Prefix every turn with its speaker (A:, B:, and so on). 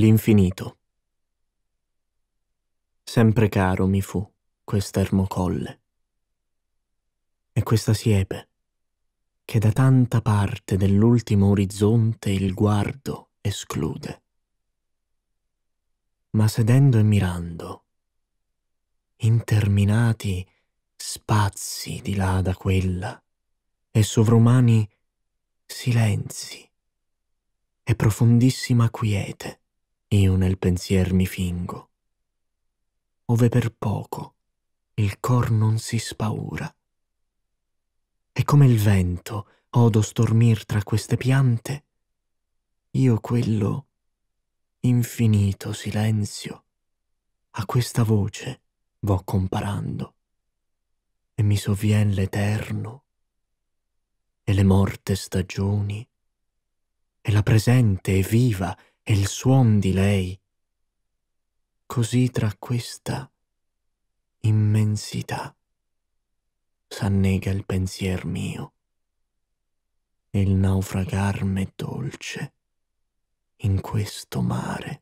A: l'infinito.
B: Sempre caro mi fu quest'ermo colle e questa siepe che da tanta parte dell'ultimo orizzonte il guardo esclude. Ma sedendo e mirando, interminati spazi di là da quella e sovrumani silenzi e profondissima quiete, io nel pensier mi fingo. Ove per poco il cor non si spaura. E come il vento odo stormir tra queste piante, io quello infinito silenzio a questa voce vo comparando e mi sovvien l'eterno e le morte stagioni e la presente e viva e il suon di lei, così tra questa immensità s'annega il pensier mio e il naufragar me dolce in questo mare.